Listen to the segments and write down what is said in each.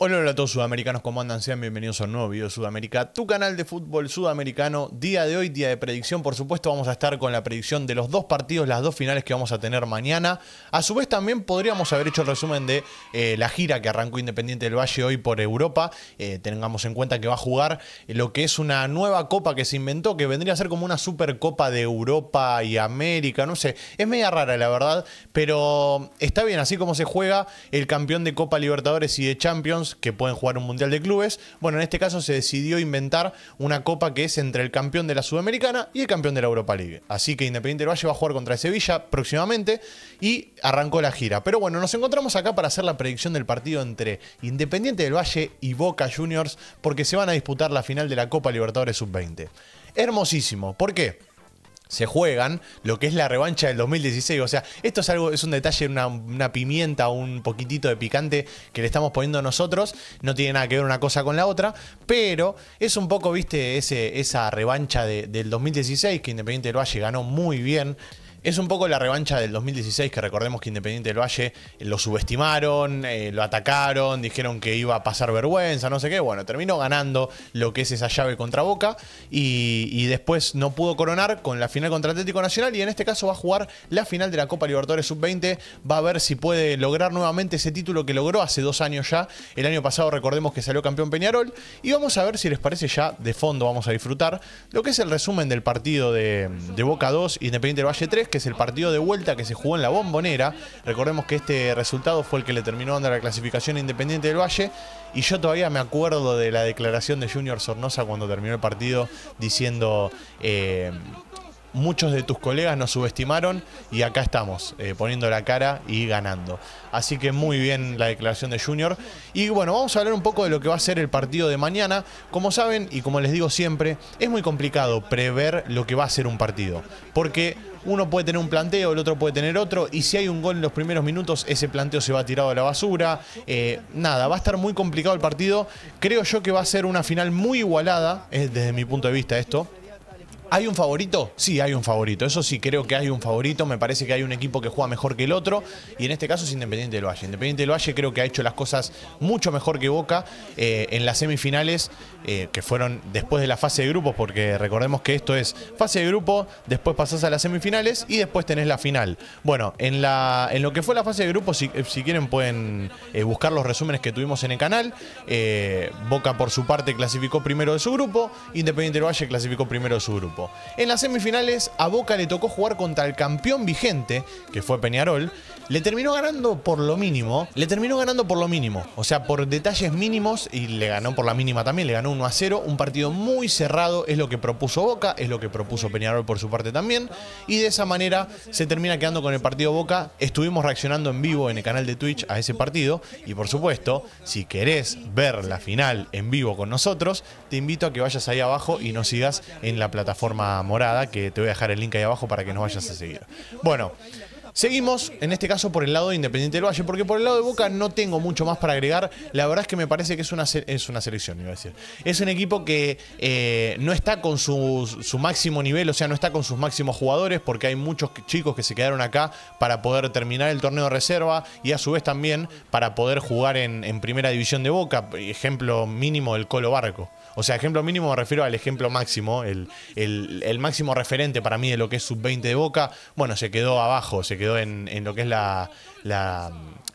Hola, hola a todos sudamericanos, ¿cómo andan? Sean bienvenidos a un nuevo video Sudamérica, tu canal de fútbol sudamericano. Día de hoy, día de predicción, por supuesto, vamos a estar con la predicción de los dos partidos, las dos finales que vamos a tener mañana. A su vez, también podríamos haber hecho el resumen de eh, la gira que arrancó Independiente del Valle hoy por Europa. Eh, tengamos en cuenta que va a jugar eh, lo que es una nueva copa que se inventó, que vendría a ser como una supercopa de Europa y América, no sé. Es media rara, la verdad, pero está bien, así como se juega el campeón de Copa Libertadores y de Champions que pueden jugar un Mundial de Clubes. Bueno, en este caso se decidió inventar una copa que es entre el campeón de la Sudamericana y el campeón de la Europa League. Así que Independiente del Valle va a jugar contra Sevilla próximamente y arrancó la gira. Pero bueno, nos encontramos acá para hacer la predicción del partido entre Independiente del Valle y Boca Juniors porque se van a disputar la final de la Copa Libertadores Sub-20. Hermosísimo. ¿Por qué? se juegan lo que es la revancha del 2016. O sea, esto es algo, es un detalle, una, pimienta, un poquitito de picante que le estamos poniendo nosotros. No tiene nada que ver una cosa con la otra, pero es un poco, viste, ese, esa revancha de, del 2016 que Independiente del Valle ganó muy bien. Es un poco la revancha del 2016, que recordemos que Independiente del Valle eh, lo subestimaron, eh, lo atacaron, dijeron que iba a pasar vergüenza, no sé qué. Bueno, terminó ganando lo que es esa llave contra Boca y, después no pudo coronar con la final contra Atlético Nacional y en este caso va a jugar la final de la Copa Libertadores Sub-20. Va a ver si puede lograr nuevamente ese título que logró hace dos años ya. El año pasado recordemos que salió campeón Peñarol y vamos a ver si les parece ya de fondo, vamos a disfrutar lo que es el resumen del partido de, de Boca 2, Independiente del Valle 3 que es el partido de vuelta que se jugó en la bombonera. Recordemos que este resultado fue el que le terminó dando la clasificación Independiente del Valle. Y yo todavía me acuerdo de la declaración de Junior Sornosa cuando terminó el partido diciendo... Eh, muchos de tus colegas nos subestimaron y acá estamos, eh, poniendo la cara y ganando. Así que muy bien la declaración de Junior. Y bueno, vamos a hablar un poco de lo que va a ser el partido de mañana. Como saben y como les digo siempre, es muy complicado prever lo que va a ser un partido. Porque uno puede tener un planteo, el otro puede tener otro, y si hay un gol en los primeros minutos, ese planteo se va tirado a la basura. Eh, nada, va a estar muy complicado el partido. Creo yo que va a ser una final muy igualada, eh, desde mi punto de vista esto. ¿Hay un favorito? Sí, hay un favorito. Eso sí, creo que hay un favorito. Me parece que hay un equipo que juega mejor que el otro. Y en este caso es Independiente del Valle. Independiente del Valle creo que ha hecho las cosas mucho mejor que Boca eh, en las semifinales, eh, que fueron después de la fase de grupos, porque recordemos que esto es fase de grupo, después pasás a las semifinales y después tenés la final. Bueno, en, lo que fue la fase de grupos, eh, si, quieren pueden buscar los resúmenes que tuvimos en el canal. Boca por su parte clasificó primero de su grupo, Independiente del Valle clasificó primero de su grupo. En las semifinales a Boca le tocó jugar contra el campeón vigente, que fue Peñarol, le terminó ganando por lo mínimo. Le terminó ganando por lo mínimo. O sea, por detalles mínimos y le ganó por la mínima también. Le ganó 1 a 0. Un partido muy cerrado. Es lo que propuso Boca. Es lo que propuso Peñarol por su parte también. Y de esa manera se termina quedando con el partido Boca. Estuvimos reaccionando en vivo en el canal de Twitch a ese partido. Y por supuesto, si querés ver la final en vivo con nosotros, te invito a que vayas ahí abajo y nos sigas en la plataforma morada. Que te voy a dejar el link ahí abajo para que nos vayas a seguir. Bueno. Seguimos, en este caso, por el lado de Independiente del Valle, porque por el lado de Boca no tengo mucho más para agregar. La verdad es que me parece que es una, es una selección, iba a decir. Es un equipo que eh, no está con su, máximo nivel, o sea, no está con sus máximos jugadores, porque hay muchos chicos que se quedaron acá para poder terminar el torneo de reserva y a su vez también para poder jugar en, primera división de Boca. Ejemplo mínimo del Colo Barco. O sea, ejemplo mínimo me refiero al ejemplo máximo, el máximo referente para mí de lo que es sub-20 de Boca. Bueno, se quedó abajo, se quedó en, lo que es la,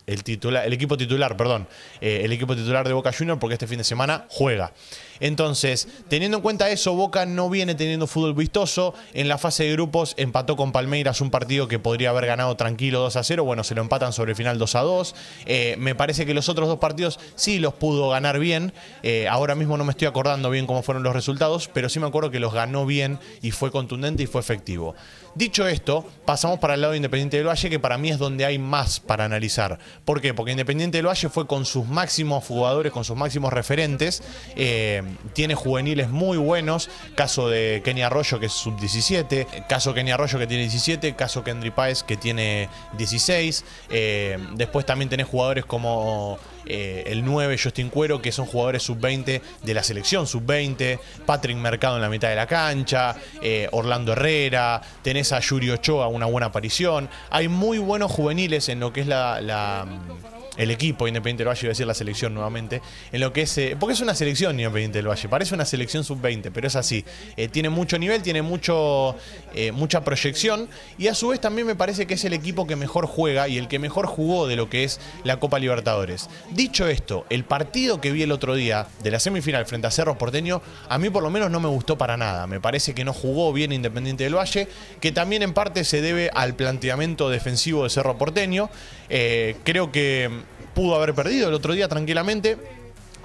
el, titular, el equipo titular, perdón, eh, el equipo titular de Boca Juniors porque este fin de semana juega. Entonces, teniendo en cuenta eso, Boca no viene teniendo fútbol vistoso. En la fase de grupos empató con Palmeiras un partido que podría haber ganado tranquilo 2 a 0. Bueno, se lo empatan sobre el final 2 a 2. Eh, me parece que los otros dos partidos sí los pudo ganar bien. Eh, ahora mismo no me estoy acordando bien cómo fueron los resultados, pero sí me acuerdo que los ganó bien y fue contundente y fue efectivo. Dicho esto, pasamos para el lado de Independiente Valle, que para mí es donde hay más para analizar. ¿Por qué? Porque Independiente del Valle fue con sus máximos jugadores, con sus máximos referentes. Eh, tiene juveniles muy buenos. Caso de Kenny Arroyo, que es sub-17. Caso Kenia Arroyo, que tiene 17. Caso Kendry Páez, que tiene 16. Eh, después también tenés jugadores como eh, el 9 Justin Cuero, que son jugadores sub-20 de la selección sub-20, Patrick Mercado en la mitad de la cancha, eh, Orlando Herrera, tenés a Yuri Ochoa, una buena aparición. Hay muy buenos juveniles en lo que es la el equipo Independiente del Valle, iba a decir la selección nuevamente, en lo que es. Eh, porque es una selección Independiente del Valle, parece una selección sub-20, pero es así. Eh, tiene mucho nivel, tiene mucho, eh, mucha proyección y a su vez también me parece que es el equipo que mejor juega y el que mejor jugó de lo que es la Copa Libertadores. Dicho esto, el partido que vi el otro día de la semifinal frente a Cerro Porteño, a mí por lo menos no me gustó para nada. Me parece que no jugó bien Independiente del Valle, que también en parte se debe al planteamiento defensivo de Cerro Porteño. creo que pudo haber perdido el otro día tranquilamente.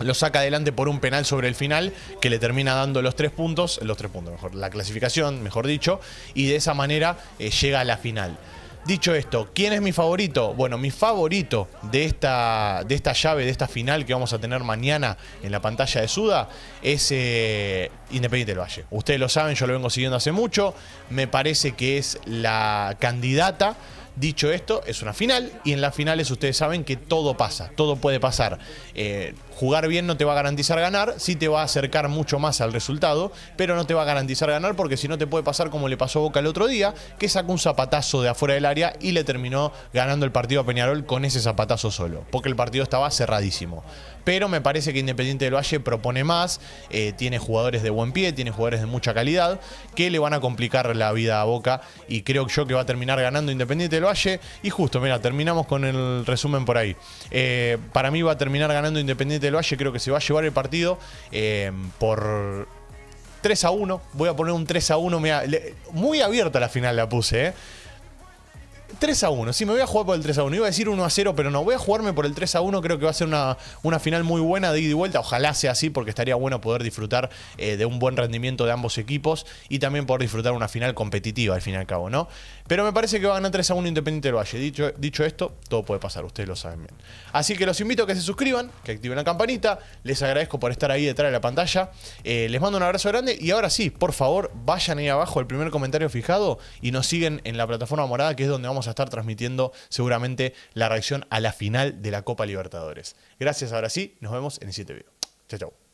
Lo saca adelante por un penal sobre el final que le termina dando los tres puntos, los tres puntos, mejor, la clasificación, mejor dicho, y de esa manera eh, llega a la final. Dicho esto, ¿quién es mi favorito? Bueno, mi favorito de esta, de esta llave, de esta final que vamos a tener mañana en la pantalla de Suda, es eh, Independiente del Valle. Ustedes lo saben, yo lo vengo siguiendo hace mucho. Me parece que es la candidata Dicho esto, es una final y en las finales ustedes saben que todo pasa, todo puede pasar. Eh, jugar bien no te va a garantizar ganar, sí te va a acercar mucho más al resultado, pero no te va a garantizar ganar porque si no te puede pasar como le pasó a Boca el otro día, que sacó un zapatazo de afuera del área y le terminó ganando el partido a Peñarol con ese zapatazo solo, porque el partido estaba cerradísimo. Pero me parece que Independiente del Valle propone más, eh, tiene jugadores de buen pie, tiene jugadores de mucha calidad, que le van a complicar la vida a Boca y creo yo que va a terminar ganando Independiente del Valle Valle. Y justo, mira, terminamos con el resumen por ahí. Eh, para mí va a terminar ganando Independiente del Valle. Creo que se va a llevar el partido eh, por 3 a 1. Voy a poner un 3 a 1. muy abierta la final la puse, ¿eh? 3 a 1. Sí, me voy a jugar por el 3 a 1. Iba a decir 1 a 0, pero no. Voy a jugarme por el 3 a 1. Creo que va a ser una, una final muy buena de ida y vuelta. Ojalá sea así, porque estaría bueno poder disfrutar eh, de un buen rendimiento de ambos equipos y también poder disfrutar una final competitiva al fin y al cabo, ¿no? Pero me parece que va a ganar 3 a 1 Independiente del Valle. Dicho, dicho esto, todo puede pasar, ustedes lo saben bien. Así que los invito a que se suscriban, que activen la campanita. Les agradezco por estar ahí detrás de la pantalla. Eh, les mando un abrazo grande y ahora sí, por favor, vayan ahí abajo el primer comentario fijado y nos siguen en la plataforma morada, que es donde vamos a a estar transmitiendo seguramente la reacción a la final de la Copa Libertadores. Gracias, ahora sí, nos vemos en el siguiente video. Chao, chao.